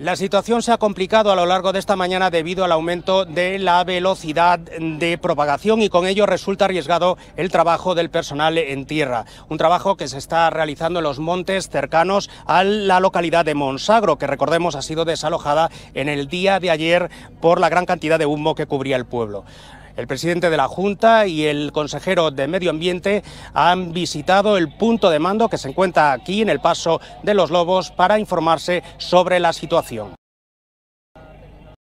La situación se ha complicado a lo largo de esta mañana debido al aumento de la velocidad de propagación y con ello resulta arriesgado el trabajo del personal en tierra. Un trabajo que se está realizando en los montes cercanos a la localidad de Monsagro, que recordemos ha sido desalojada en el día de ayer por la gran cantidad de humo que cubría el pueblo. El presidente de la Junta y el consejero de Medio Ambiente han visitado el punto de mando que se encuentra aquí en el Paso de los Lobos para informarse sobre la situación.